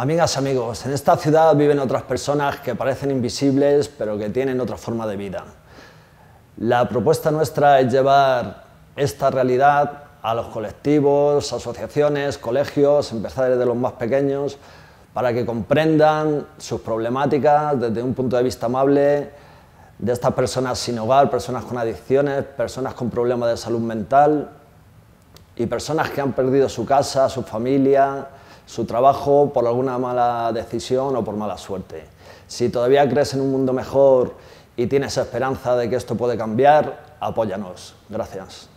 Amigas, amigos, en esta ciudad viven otras personas que parecen invisibles pero que tienen otra forma de vida. La propuesta nuestra es llevar esta realidad a los colectivos, asociaciones, colegios, empezar desde los más pequeños, para que comprendan sus problemáticas desde un punto de vista amable de estas personas sin hogar, personas con adicciones, personas con problemas de salud mental y personas que han perdido su casa, su familia, su trabajo por alguna mala decisión o por mala suerte. Si todavía crees en un mundo mejor y tienes esperanza de que esto puede cambiar, apóyanos. Gracias.